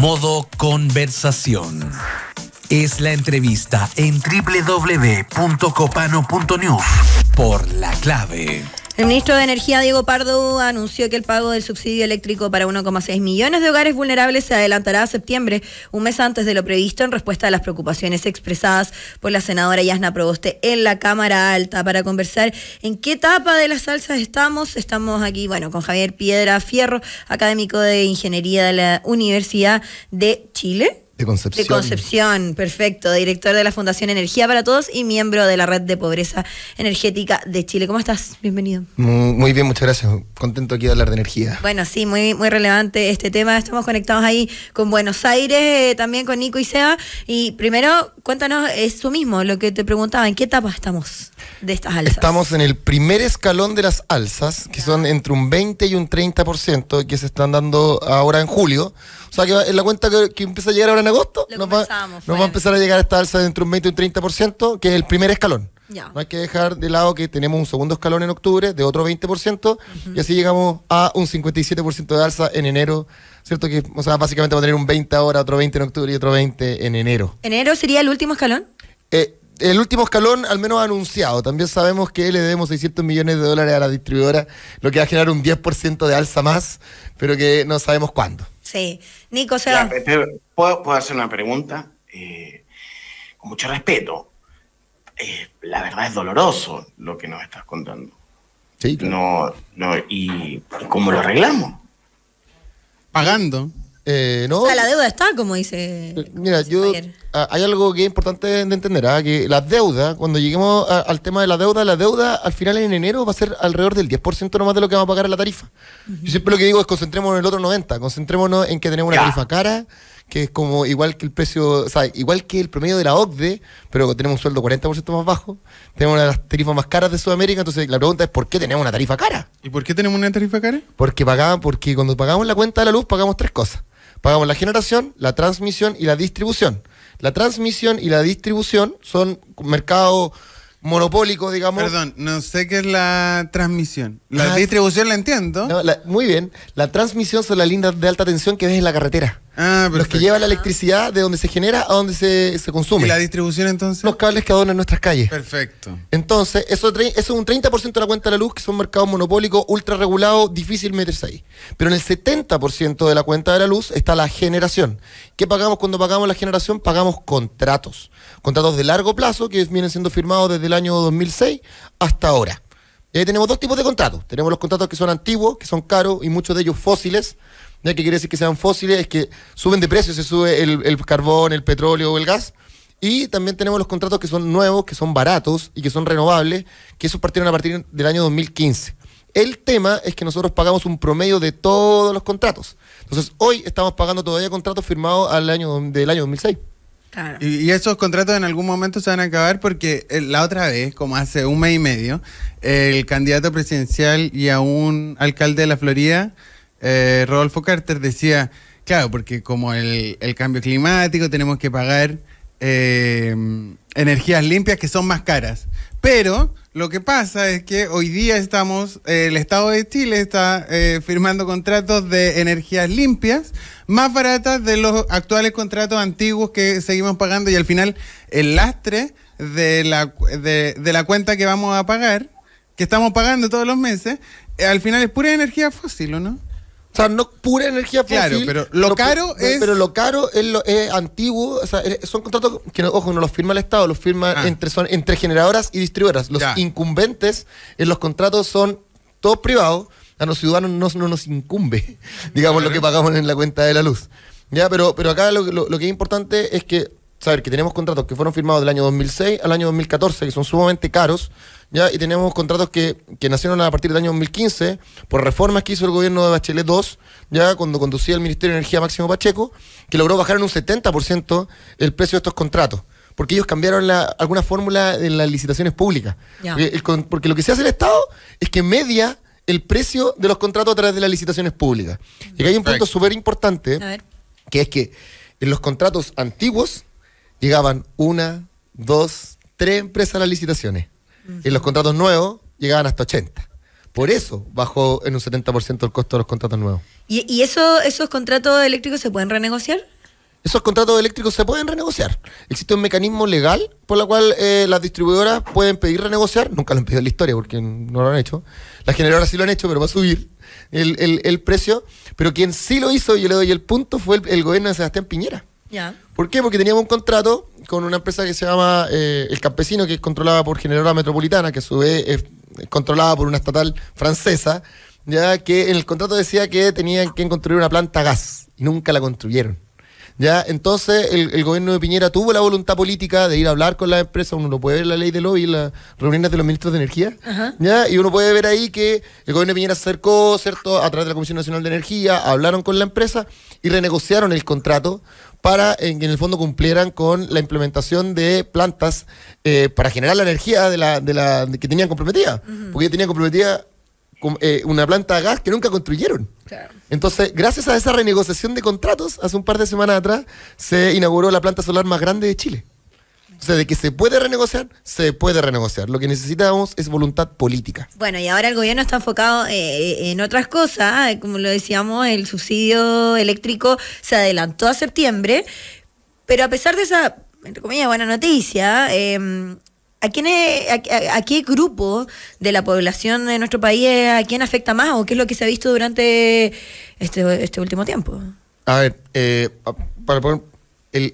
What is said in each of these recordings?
Modo conversación. Es la entrevista en www.copano.news por la clave. El ministro de Energía, Diego Pardo, anunció que el pago del subsidio eléctrico para 1,6 millones de hogares vulnerables se adelantará a septiembre, un mes antes de lo previsto, en respuesta a las preocupaciones expresadas por la senadora Yasna Proboste en la Cámara Alta. Para conversar en qué etapa de las salsas estamos, estamos aquí, bueno, con Javier Piedra Fierro, académico de Ingeniería de la Universidad de Chile. De Concepción. De Concepción, perfecto. Director de la Fundación Energía para Todos y miembro de la Red de Pobreza Energética de Chile. ¿Cómo estás? Bienvenido. Muy, bien, muchas gracias. Contento aquí de hablar de energía. Bueno, sí, muy, muy relevante este tema. Estamos conectados ahí con Buenos Aires, eh, también con Nico y Seba. Y primero, cuéntanos es tú mismo, lo que te preguntaba, ¿en qué etapa estamos de estas alzas? Estamos en el primer escalón de las alzas, que son entre un 20 y un 30%, que se están dando ahora en julio. O sea, que en la cuenta que, empieza a llegar ahora en agosto, nos, va, a empezar a llegar a esta alza de entre un 20 y un 30%, que es el primer escalón. No hay que dejar de lado que tenemos un segundo escalón en octubre de otro 20% y así llegamos a un 57% de alza en enero ¿cierto? Que, o sea, básicamente va a tener un 20 ahora, otro 20 en octubre y otro 20 en enero. ¿Enero sería el último escalón? Eh, el último escalón, al menos anunciado. También sabemos que le debemos 600 millones de dólares a la distribuidora, lo que va a generar un 10% de alza más, pero que no sabemos cuándo. Sí. Nico, se ¿puedo, hacer una pregunta? Eh, con mucho respeto. Eh, la verdad es doloroso lo que nos estás contando. Sí. No, no, y, ¿y cómo lo arreglamos? Pagando. Eh, o sea, la deuda está, como dice. Eh, mira, yo. Ah, hay algo que es importante de entender: ah, que la deuda, cuando lleguemos al tema de la deuda, la deuda al final en enero va a ser alrededor del 10% nomás de lo que vamos a pagar la tarifa. Yo siempre lo que digo es concentrémonos en el otro 90%, concentrémonos en que tenemos una tarifa cara, que es como igual que el precio, o sea, igual que el promedio de la OCDE, pero tenemos un sueldo 40% más bajo, tenemos una de las tarifas más caras de Sudamérica, entonces la pregunta es: ¿por qué tenemos una tarifa cara? ¿Y por qué tenemos una tarifa cara? Porque pagamos, porque cuando pagamos la cuenta de la luz, pagamos tres cosas Pagamos la generación, la transmisión y la distribución. La transmisión y la distribución son mercado monopólico, digamos. Perdón, no sé qué es la transmisión. La ah, distribución la entiendo. muy bien. La transmisión son las líneas de alta tensión que ves en la carretera. Ah, los que llevan la electricidad de donde se genera a donde se, consume. ¿Y la distribución entonces? Los cables que adornan nuestras calles. Perfecto. Entonces, eso, eso es un 30% de la cuenta de la luz, que son mercado monopólicos, ultra regulado, difícil meterse ahí. Pero en el 70% de la cuenta de la luz está la generación. ¿Qué pagamos cuando pagamos la generación? Pagamos contratos. Contratos de largo plazo que vienen siendo firmados desde el año 2006 hasta ahora. Y ahí tenemos dos tipos de contratos. Tenemos los contratos que son antiguos, que son caros y muchos de ellos fósiles ¿Ya? que quiere decir que sean fósiles? Es que suben de precio, se sube el, carbón, el petróleo o el gas. Y también tenemos los contratos que son nuevos, que son baratos y que son renovables, que esos partieron a partir del año 2015. El tema es que nosotros pagamos un promedio de todos los contratos. Entonces, hoy estamos pagando todavía contratos firmados al año, del año 2006. Claro. Y, y, esos contratos en algún momento se van a acabar porque eh, la otra vez, como hace un mes y medio, el candidato presidencial y a un alcalde de la Florida eh, Rodolfo Carter decía, claro, porque como el, cambio climático tenemos que pagar em, energías limpias que son más caras. Pero lo que pasa es que hoy día estamos, el Estado de Chile está eh, firmando contratos de energías limpias más baratas de los actuales contratos antiguos que seguimos pagando y al final el lastre de la, de, de la cuenta que vamos a pagar, que estamos pagando todos los meses, eh, al final es pura energía fósil, ¿o no? O sea, no pura energía fósil. Claro, pero lo caro es. Pero lo caro es, antiguo. O sea, son contratos que, ojo, no los firma el Estado, los firma ah. entre, entre generadoras y distribuidoras. Los incumbentes en eh, los contratos son todos privados. A los ciudadanos no, nos incumbe, digamos, lo que pagamos en la cuenta de la luz. Ya, pero, pero acá lo que es importante es que saber que tenemos contratos que fueron firmados del año 2006 al año 2014, que son sumamente caros, ¿ya? y tenemos contratos que, nacieron a partir del año 2015 por reformas que hizo el gobierno de Bachelet II, ya cuando conducía el Ministerio de Energía Máximo Pacheco, que logró bajar en un 70% el precio de estos contratos porque ellos cambiaron alguna fórmula en las licitaciones públicas. Porque, lo que se hace el Estado es que media el precio de los contratos a través de las licitaciones públicas. Y que hay un punto súper importante, que es que en los contratos antiguos llegaban una, dos, tres empresas a las licitaciones. Y En los contratos nuevos llegaban hasta 80. Por eso bajó en un 70% el costo de los contratos nuevos. ¿Y, eso, esos contratos eléctricos se pueden renegociar? Esos contratos eléctricos se pueden renegociar. Existe un mecanismo legal por el cual eh, las distribuidoras pueden pedir renegociar. Nunca lo han pedido en la historia porque no lo han hecho. Las generadoras sí lo han hecho, pero va a subir el, precio. Pero quien sí lo hizo, y yo le doy el punto, fue el, gobierno de Sebastián Piñera. Ya. ¿Por qué? Porque teníamos un contrato con una empresa que se llama eh, El Campesino, que es controlada por Generadora Metropolitana, que a su vez es controlada por una estatal francesa, ya que en el contrato decía que tenían que construir una planta gas y nunca la construyeron. ¿ya? Entonces el, gobierno de Piñera tuvo la voluntad política de ir a hablar con la empresa, uno lo puede ver en la ley de lobby, las reuniones de los ministros de Energía, ¿ya? Y uno puede ver ahí que el gobierno de Piñera se acercó, ¿cierto?, a través de la Comisión Nacional de Energía, hablaron con la empresa y renegociaron el contrato para en, que en el fondo cumplieran con la implementación de plantas eh, para generar la energía de la, que tenían comprometida, porque tenían comprometida eh, una planta de gas que nunca construyeron. Entonces, gracias a esa renegociación de contratos, hace un par de semanas atrás, se inauguró la planta solar más grande de Chile. O sea, de que se puede renegociar, se puede renegociar. Lo que necesitamos es voluntad política. Bueno, y ahora el gobierno está enfocado eh, eh, en otras cosas. Ah, como lo decíamos, el subsidio eléctrico se adelantó a septiembre, pero a pesar de esa, entre comillas, buena noticia, eh, ¿A, quién a, qué grupo de la población de nuestro país a quién afecta más o qué es lo que se ha visto durante este, este último tiempo? A ver, eh, para poner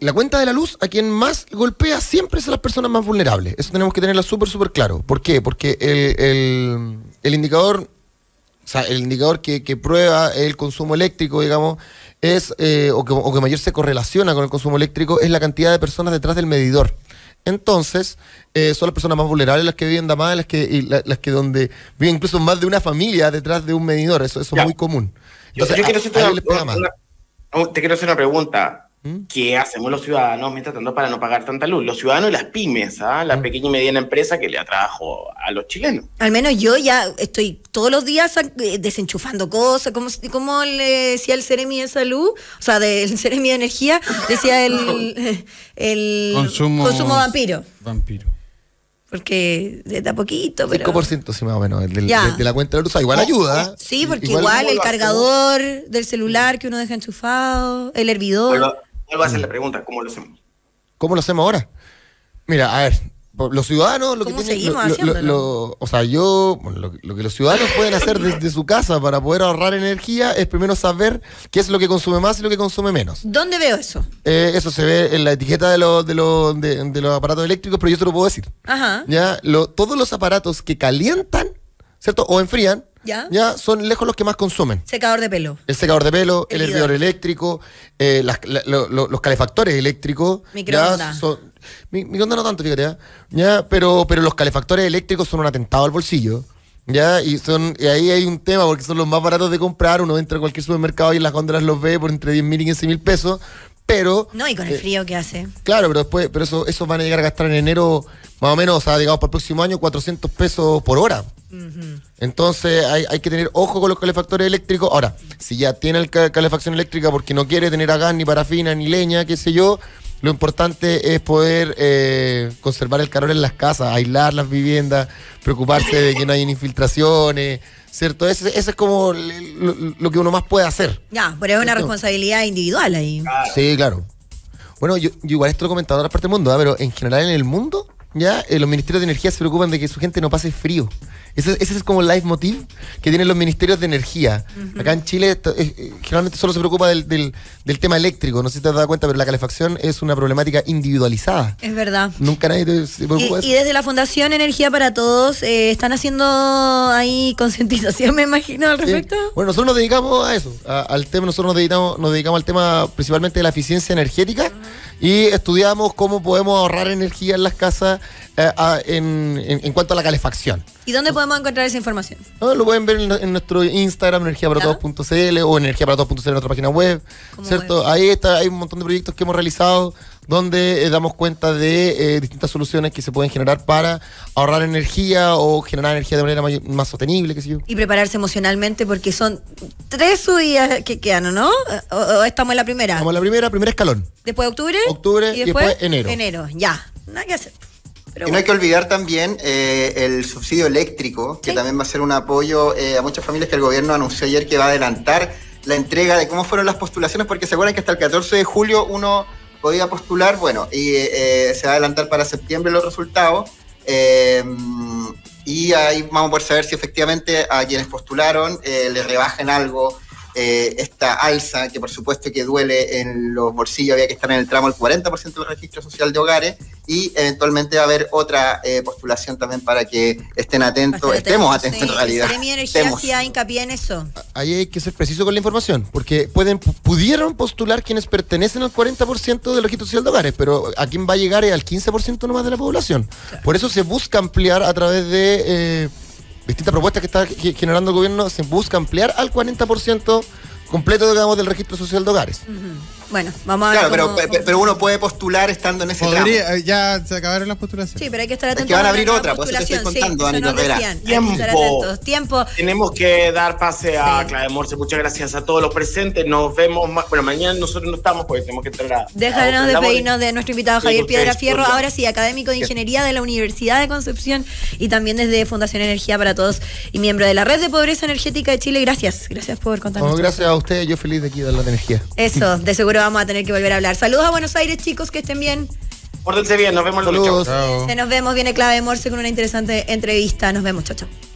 la cuenta de la luz, a quien más golpea siempre son las personas más vulnerables. Eso tenemos que tenerla súper, súper claro. ¿Por qué? Porque el, indicador sea, el indicador que, prueba el consumo eléctrico, digamos, es eh, o, que, mayor se correlaciona con el consumo eléctrico es la cantidad de personas detrás del medidor. Entonces, eh, son las personas más vulnerables las que viven más, las que, y las que donde viven incluso más de una familia detrás de un medidor. Eso, es muy común. yo, quiero te quiero hacer una pregunta. ¿Qué hacemos los ciudadanos mientras tanto para no pagar tanta luz? Los ciudadanos y las pymes, ¿ah? la pequeña y mediana empresa que le atrajo a los chilenos. Al menos yo ya estoy todos los días eh, desenchufando cosas, como, como le decía el Ceremi de Salud, o sea, del Ceremi de Energía, decía el, consumo, vampiro. Vampiro porque a poquito. Pero... 5% sí, más o menos de, la cuenta de luz. Igual oh, ayuda. Eh, sí, porque igual, el cargador del celular que uno deja enchufado, el hervidor. Vuelvo a la mm. pregunta, ¿cómo lo hacemos? ¿Cómo lo hacemos ahora? Mira, a ver, los ciudadanos lo que tienen, lo, o sea yo lo, que los ciudadanos pueden hacer desde su casa para poder ahorrar energía es primero saber qué es lo que consume más y lo que consume menos dónde veo eso eh, eso se ve en la etiqueta de los de los de, los aparatos eléctricos pero yo te lo puedo decir Ajá. ya todos los aparatos que calientan cierto o enfrían ¿Ya? ya son lejos los que más consumen. Secador de pelo. El secador de pelo, el, hervidor eléctrico, eh, los calefactores eléctricos. Microondas. microondas no tanto, fíjate. ¿eh? ¿ya? Pero, pero los calefactores eléctricos son un atentado al bolsillo. ¿Ya? Y, son, y ahí hay un tema porque son los más baratos de comprar. Uno entra a cualquier supermercado y en las góndolas los ve por entre 10 mil y 15 mil pesos. Pero. No, y con el eh, frío que hace. Claro, pero después, pero eso, esos van a llegar a gastar en enero, más o menos, o sea, digamos, para el próximo año, 400 pesos por hora. Entonces hay, que tener ojo con los calefactores eléctricos. Ahora, si ya tiene calefacción eléctrica porque no quiere tener a gas, ni parafina, ni leña, qué sé yo, lo importante es poder eh, conservar el calor en las casas, aislar las viviendas, preocuparse de que no haya infiltraciones, ¿cierto? Eso, es como lo, que uno más puede hacer. Ya, pero es una responsabilidad individual ahí. Sí, claro. Bueno, yo, igual esto lo he comentado en otras partes del mundo, ¿ah? pero en general en el mundo, ya eh, los ministerios de energía se preocupan de que su gente no pase frío. Ese, es como el leitmotiv que tienen los ministerios de energía. Acá en Chile eh, eh, generalmente solo se preocupa del, tema eléctrico. No sé si te has dado cuenta, pero la calefacción es una problemática individualizada. Es verdad. Nunca nadie te, preocupa y, desde la Fundación Energía para Todos eh, están haciendo ahí concientización, me imagino, al respecto. bueno, nosotros nos dedicamos a eso. al tema, nosotros nos dedicamos, nos dedicamos al tema principalmente de la eficiencia energética y estudiamos cómo podemos ahorrar energía en las casas en cuanto a la calefacción. ¿Y dónde podemos encontrar esa información? Ah, lo pueden ver en, nuestro Instagram, energiaparatodos.cl o energiaparatodos.cl en nuestra página web. ¿Cierto? Ahí está, hay un montón de proyectos que hemos realizado donde eh, damos cuenta de eh, distintas soluciones que se pueden generar para ahorrar energía o generar energía de manera más sostenible, qué sé yo. Y prepararse emocionalmente porque son tres subidas que quedan, ¿no? O, estamos en la primera. Estamos en la primera, primer escalón. Después de octubre. Octubre y después, y enero. Enero, ya. Nada que hacer y no hay que olvidar también eh, el subsidio eléctrico, que también va a ser un apoyo eh, a muchas familias que el gobierno anunció ayer que va a adelantar la entrega de cómo fueron las postulaciones, porque se acuerdan que hasta el 14 de julio uno podía postular, bueno, y eh, se va a adelantar para septiembre los resultados. y ahí vamos a poder saber si efectivamente a quienes postularon les rebajen algo, eh, esta alza, que por supuesto que duele en los bolsillos, había que estar en el tramo el 40% del registro social de hogares, y eventualmente va a haber otra eh, postulación también para que estén atentos, estemos atentos en realidad. energía hincapié en eso. Ahí hay que ser preciso con la información, porque pueden pudieron postular quienes pertenecen al 40% del registro social de hogares, pero a quién va a llegar es al 15% nomás de la población. Por eso se busca ampliar a través de... Eh, distintas propuestas que está generando el gobierno se busca ampliar al 40% completo, digamos, del registro social de hogares. Bueno, vamos a ver. Claro, pero, pero uno puede postular estando en ese Podría, eh, Ya se acabaron las postulaciones. Sí, pero hay que estar atentos. que van a abrir otra, pues estoy contando, sí, tiempo. Tenemos que dar pase a sí. Clave Morse. Muchas gracias a todos los presentes. Nos vemos. Más... Bueno, mañana nosotros no estamos porque tenemos que entrar a. Déjanos despedirnos de nuestro invitado Javier Piedra Fierro, ahora sí, académico de Ingeniería de la Universidad de Concepción y también desde Fundación Energía para Todos y miembro de la Red de Pobreza Energética de Chile. Gracias. Gracias por contarnos. Oh, gracias a ustedes, yo feliz de aquí de la energía. Eso, de seguro vamos a tener que volver a hablar. Saludos a Buenos Aires, chicos, que estén bien. Pórtense bien, nos vemos chicos. Se nos vemos, viene clave Morse con una interesante entrevista. Nos vemos, chao, chao.